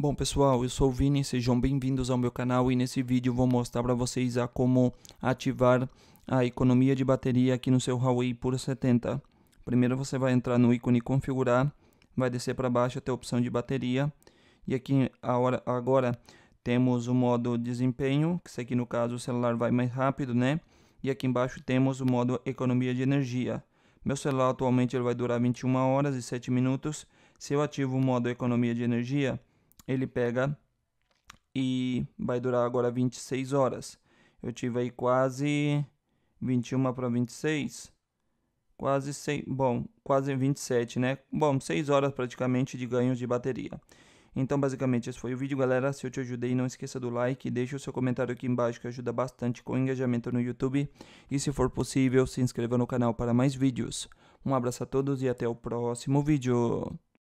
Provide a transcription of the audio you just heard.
Bom pessoal, eu sou o Vini, sejam bem-vindos ao meu canal e nesse vídeo vou mostrar para vocês a como ativar a economia de bateria aqui no seu Huawei por 70. Primeiro você vai entrar no ícone configurar, vai descer para baixo até a opção de bateria e aqui hora, agora temos o modo desempenho, que aqui no caso o celular vai mais rápido, né? E aqui embaixo temos o modo economia de energia. Meu celular atualmente ele vai durar 21 horas e 7 minutos. Se eu ativo o modo economia de energia, ele pega e vai durar agora 26 horas. Eu tive aí quase 21 para 26, quase 6, bom, quase 27, né? Bom, 6 horas praticamente de ganhos de bateria. Então, basicamente, esse foi o vídeo, galera. Se eu te ajudei, não esqueça do like, deixa o seu comentário aqui embaixo que ajuda bastante com o engajamento no YouTube. E se for possível, se inscreva no canal para mais vídeos. Um abraço a todos e até o próximo vídeo.